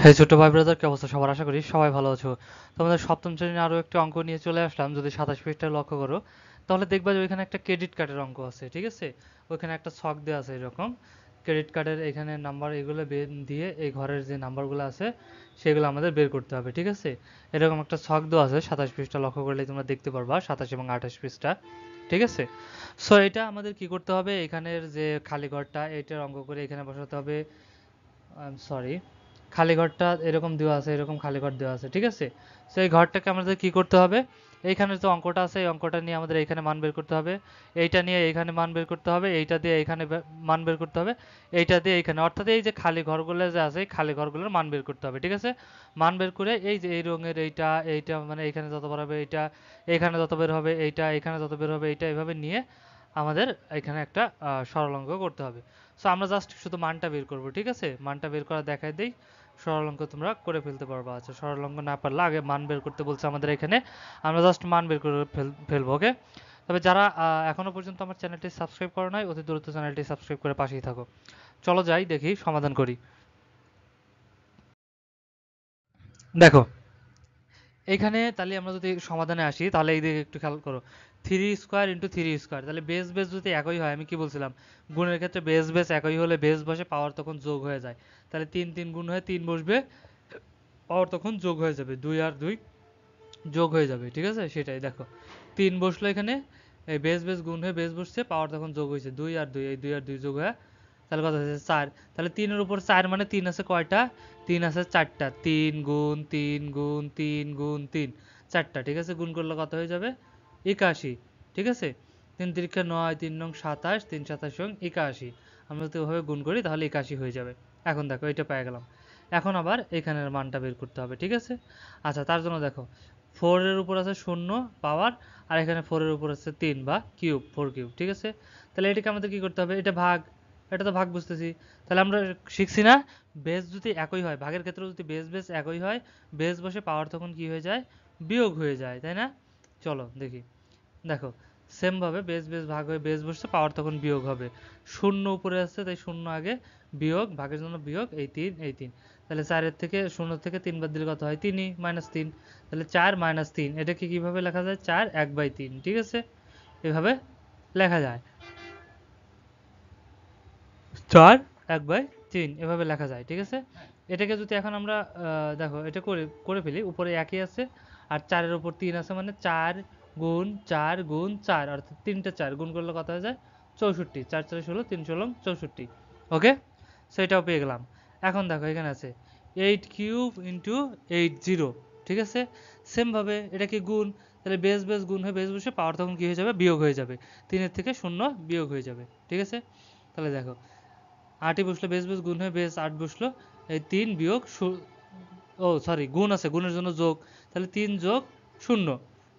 হ্যাঁ ছোট ভাই ব্রাদার কি অবস্থা সবার আশা করি সবাই ভালো আছো তোমাদের সপ্তম শ্রেণীর আরো একটি অঙ্ক নিয়ে চলে আসলাম যদি সাতাশ পেজটা লক্ষ্য করো তাহলে দেখবা যে ওইখানে একটা ক্রেডিট কার্ডের অঙ্ক আছে ঠিক আছে ওইখানে একটা ছক দেওয়া আছে এরকম ক্রেডিট কার্ডের এখানে নাম্বার এগুলো দিয়ে এই ঘরের যে নাম্বারগুলো আছে সেগুলো আমাদের বের করতে হবে ঠিক আছে এরকম একটা ছক দেওয়া আছে সাতাশ পেজটা লক্ষ্য করলে তোমরা দেখতে পারবা সাতাশ এবং আঠাশ পেজটা ঠিক আছে সো এটা আমাদের কি করতে হবে এখানের যে খালি ঘরটা এটার অঙ্ক করে এখানে বসাতে হবে আই এম সরি খালি ঘরটা এরকম দেওয়া আছে এরকম খালি ঘর দেওয়া আছে ঠিক আছে সো এই ঘরটাকে আমাদের কি করতে হবে এইখানে যে অঙ্কটা আছে এই অঙ্কটা নিয়ে আমাদের এইখানে মান বের করতে হবে এইটা নিয়ে এইখানে মান বের করতে হবে এইটা দিয়ে এইখানে মান বের করতে হবে এইটা দিয়ে এইখানে অর্থাৎ এই যে খালি ঘরগুলো যে আছে এই খালি ঘরগুলোর মান বের করতে হবে ঠিক আছে মান বের করে এই যে এই রঙের এইটা এইটা মানে এইখানে যত বের হবে এইটা এইখানে যত বের হবে এইটা এইখানে যত বের হবে এইটা এইভাবে নিয়ে আমাদের এখানে একটা সরলঙ্ক করতে হবে সো আমরা জাস্ট শুধু মানটা বের করব ঠিক আছে মানটা বের করা দেখায় দেই সরলঙ্ক তোমরা করে ফেলতে পারবা আচ্ছা সরলঙ্ক না পারলে আগে মান বের করতে বলছে আমাদের এখানে আমরা জাস্ট মান বের করে ফেলবো ওকে তবে যারা এখনো পর্যন্ত আমার চ্যানেলটি সাবস্ক্রাইব করো নাই অতি দ্রুত চ্যানেলটি সাবস্ক্রাইব করে পাশেই থাকো চলো যাই দেখি সমাধান করি দেখো এখানে তাহলে আমরা যদি সমাধানে আসি তাহলে এই দিকে একটু খেয়াল করো three square into three square তাহলে বেস বেস যদি একই হয় আমি কি বলছিলাম গুণের ক্ষেত্রে বেস বেস একই হলে বেস বসে পাওয়ার তখন যোগ হয়ে যায় তাহলে তিন তিন গুণ হয়ে তিন বসবে পাওয়ার তখন যোগ হয়ে যাবে দুই আর দুই যোগ হয়ে যাবে ঠিক আছে সেটাই দেখো তিন বসলো এখানে এই বেস বেস গুণ হয়ে বেস বসছে পাওয়ার তখন যোগ হয়েছে দুই আর দুই এই দুই আর দুই যোগ হয়ে তাহলে কত আছে চার তাহলে তিনের উপর চার মানে তিন আছে কয়টা তিন আছে চারটা তিন গুণ তিন গুণ তিন গুণ তিন চারটা ঠিক আছে গুণ করলে কত হয়ে যাবে একাশি ঠিক আছে তিন তিরিক্ষে নয় তিন নং সাতাশ তিন সাতাশ রং একাশি আমরা যদি ওভাবে গুণ করি তাহলে একাশি হয়ে যাবে এখন দেখো এটা পেয়ে গেলাম এখন আবার এখানের মানটা বের করতে হবে ঠিক আছে আচ্ছা তার জন্য দেখো ফোরের উপর আছে শূন্য পাওয়ার আর এখানে ফোরের উপর আছে তিন বা কিউব ফোর কিউব ঠিক আছে তাহলে এটাকে আমাদের কি করতে হবে এটা ভাগ এটা তো ভাগ বুঝতেছি তাহলে আমরা শিখছি না বেস যদি একই হয় ভাগের ক্ষেত্রে যদি বেস বেস একই হয় বেস বসে পাওয়ার তখন কি হয়ে যায় বিয়োগ হয়ে যায় তাই না চলো দেখি দেখো সেমভাবে বেস বেস ভাগ হয়ে বেস বসে পাওয়ার তখন বিয়োগ হবে শূন্য উপরে আসছে তাই শূন্য আগে বিয়োগ ভাগের জন্য বিয়োগ এই তিন এই তিন তাহলে চারের থেকে শূন্য থেকে তিন বাদ দিলে কত হয় তিনই মাইনাস তিন তাহলে চার মাইনাস তিন এটাকে কীভাবে লেখা যায় চার এক বাই তিন ঠিক আছে এভাবে লেখা যায় চার এক বাই তিন এভাবে লেখা যায় ঠিক আছে এটাকে যদি এখন আমরা দেখো এটা করে করে ফেলি উপরে একই আছে আর চারের উপর তিন আছে মানে চার গুণ চার গুণ চার অর্থাৎ তিনটা চার গুণ করলে কথা হয়ে যায় চৌষট্টি চার চার ষোলো তিন ষোলো চৌষট্টি ওকে সো এটাও পেয়ে গেলাম এখন দেখো এখানে আছে eight cube into eight zero ঠিক আছে সেমভাবে এটা কি গুণ তাহলে বেস বেস গুণ হয়ে বেস বসে পাওয়ার তখন কী হয়ে যাবে বিয়োগ হয়ে যাবে তিনের থেকে শূন্য বিয়োগ হয়ে যাবে ঠিক আছে তাহলে দেখো আটই বসলো বেশ বেশ গুণ হয়ে বেশ আট বসলো এই তিন বিয়োগ ও সরি গুণ আছে গুণের জন্য যোগ তাহলে তিন যোগ শূন্য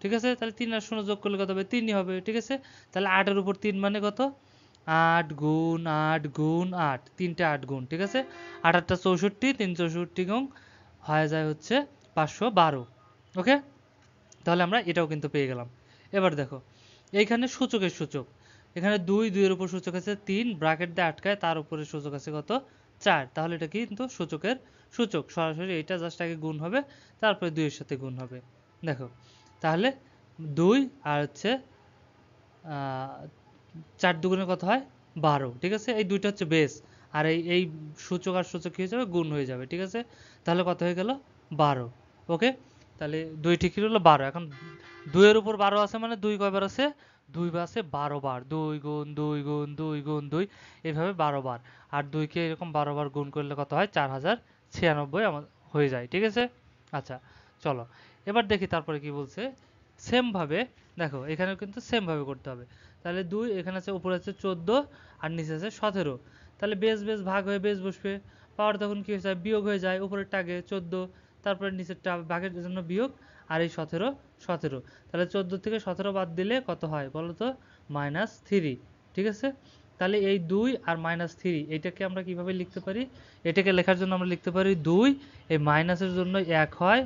ঠিক আছে তাহলে তিন আর শূন্য যোগ করলে কত হবে তিনই হবে ঠিক আছে তাহলে আটের উপর তিন মানে কত আট গুণ আট গুণ আট তিনটে আট গুণ ঠিক আছে আট আটটা চৌষট্টি তিন চৌষট্টি গুণ হয়ে যায় হচ্ছে পাঁচশো বারো ওকে তাহলে আমরা এটাও কিন্তু পেয়ে গেলাম এবার দেখো এইখানে সূচকের সূচক এখানে দুই দুইয়ের উপর সূচক আছে তিন ব্রাকেট দিয়ে আটকায় তার উপরে সূচক আছে কত চার তাহলে এটা কিন্তু সূচকের সূচক সরাসরি এটা জাস্ট আগে গুণ হবে তারপরে দুইয়ের সাথে গুণ হবে দেখো তাহলে দুই আর হচ্ছে চার দুগুণে কত হয় বারো ঠিক আছে এই দুইটা হচ্ছে বেস আর এই এই সূচক আর সূচক কী হয়ে যাবে গুণ হয়ে যাবে ঠিক আছে তাহলে কত হয়ে গেল বারো ওকে তাহলে দুই ঠিক হলো বারো এখন দুইয়ের উপর বারো আছে মানে দুই কয়বার আছে দুই বাসে বারো বার দুই গুণ দুই গুণ দুই গুণ দুই এভাবে বারো বার আর দুইকে এরকম বারো বার গুণ করলে কত হয় চার হাজার ছিয়ানব্বই আমার হয়ে যায় ঠিক আছে আচ্ছা চলো এবার দেখি তারপরে কি বলছে সেমভাবে দেখো এখানেও কিন্তু সেমভাবে করতে হবে তাহলে দুই এখানে আছে উপরে আছে চোদ্দো আর নিচে আছে সতেরো তাহলে বেশ বেশ ভাগ হয়ে বেশ বসবে পাওয়ার তখন কী হয়ে যায় বিয়োগ হয়ে যায় উপরেরটা আগে চোদ্দো তারপরে নিচেরটা ভাগের জন্য বিয়োগ আর এই সতেরো সতেরো তাহলে চোদ্দো থেকে সতেরো বাদ দিলে কত হয় বলো তো মাইনাস থ্রি ঠিক আছে তাহলে এই দুই আর মাইনাস থ্রি এটাকে আমরা কিভাবে লিখতে পারি এটাকে লেখার জন্য আমরা লিখতে পারি দুই এই মাইনাসের জন্য এক হয়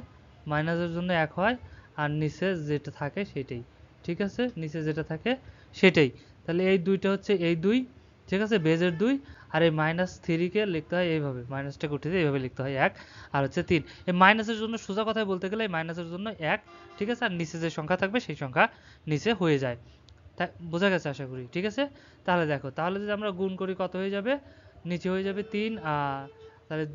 মাইনাসের জন্য এক হয় আর নিচে যেটা থাকে সেটাই ঠিক আছে নিচে যেটা থাকে সেটাই তাহলে এই দুইটা হচ্ছে এই দুই ঠিক আছে বেজের দুই আর এই মাইনাস থ্রিকে লিখতে হয় এইভাবে মাইনাসটাকে উঠে দিয়ে এইভাবে লিখতে হয় এক আর হচ্ছে তিন এই মাইনাসের জন্য সোজা কথায় বলতে গেলে এই মাইনাসের জন্য এক ঠিক আছে আর নিচে যে সংখ্যা থাকবে সেই সংখ্যা নিচে হয়ে যায় তাই বোঝা গেছে আশা করি ঠিক আছে তাহলে দেখো তাহলে যদি আমরা গুণ করি কত হয়ে যাবে নিচে হয়ে যাবে তিন তাহলে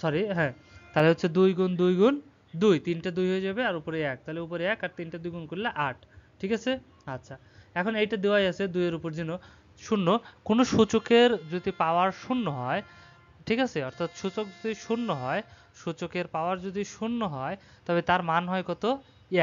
সরি হ্যাঁ তাহলে হচ্ছে দুই গুণ দুই গুণ দুই তিনটা দুই হয়ে যাবে আর উপরে এক তাহলে উপরে এক আর তিনটা দুই গুণ করলে আট ঠিক আছে আচ্ছা এখন এইটা দেওয়াই আছে দুইয়ের উপর যেন শূন্য কোনো সূচকের যদি পাওয়ার শূন্য হয় ঠিক আছে অর্থাৎ সূচক যদি শূন্য হয় সূচকের পাওয়ার যদি শূন্য হয় তবে তার মান হয় কত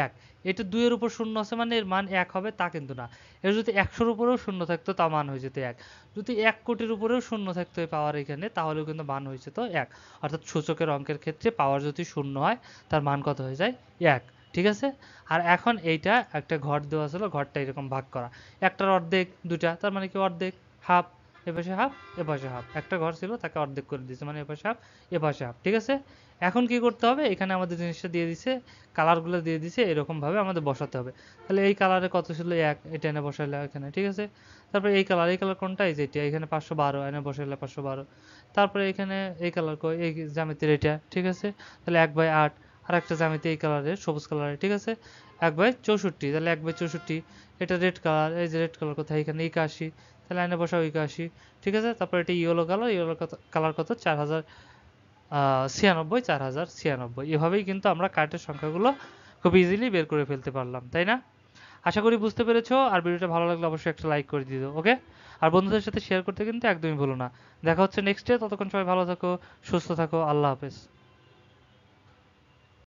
এক এটা দুইয়ের উপর শূন্য আছে মানে এর মান এক হবে তা কিন্তু না এর যদি একশোর উপরেও শূন্য থাকতো তা মান হয়ে যেত এক যদি এক কোটির উপরেও শূন্য থাকতো এই পাওয়ার এখানে তাহলেও কিন্তু মান হয়ে যেত এক অর্থাৎ সূচকের অঙ্কের ক্ষেত্রে পাওয়ার যদি শূন্য হয় তার মান কত হয়ে যায় এক ঠিক আছে আর এখন এইটা একটা ঘর দেওয়া ছিল ঘরটা এরকম ভাগ করা একটার অর্ধেক দুটা তার মানে কি অর্ধেক হাফ এপাশে হাফ এপাশে হাফ একটা ঘর ছিল তাকে অর্ধেক করে দিয়েছে মানে এপাশে হাফ এপাশে হাফ ঠিক আছে এখন কি করতে হবে এখানে আমাদের জিনিসটা দিয়ে দিছে কালারগুলো দিয়ে দিছে এরকমভাবে আমাদের বসাতে হবে তাহলে এই কালারে কত ছিল এক এটা এনে বসাইলে এখানে ঠিক আছে তারপরে এই কালার এই কালার কোনটা এই যেটা এখানে পাঁচশো বারো এনে বসাইলে পাঁচশো বারো তারপরে এখানে এই কালার এই জ্যামিতির এটা ঠিক আছে তাহলে এক বাই আট আর একটা জ্যামিতি এই কালারের সবুজ কালারের ঠিক আছে এক বাই চৌষট্টি তাহলে এক বাই চৌষট্টি এটা রেড কালার এই যে রেড কালার কোথায় এখানে একাশি তাহলে আইনে বসাও একাশি ঠিক আছে তারপর এটা ইয়েলো কালার ইয়েলো কালার কত চার হাজার ছিয়ানব্বই চার হাজার ছিয়ানব্বই এভাবেই কিন্তু আমরা কার্ডের সংখ্যাগুলো খুব ইজিলি বের করে ফেলতে পারলাম তাই না আশা করি বুঝতে পেরেছো আর ভিডিওটা ভালো লাগলে অবশ্যই একটা লাইক করে দিও ওকে আর বন্ধুদের সাথে শেয়ার করতে কিন্তু একদমই ভুলো না দেখা হচ্ছে নেক্সট ডে ততক্ষণ সবাই ভালো থাকো সুস্থ থাকো আল্লাহ হাফেজ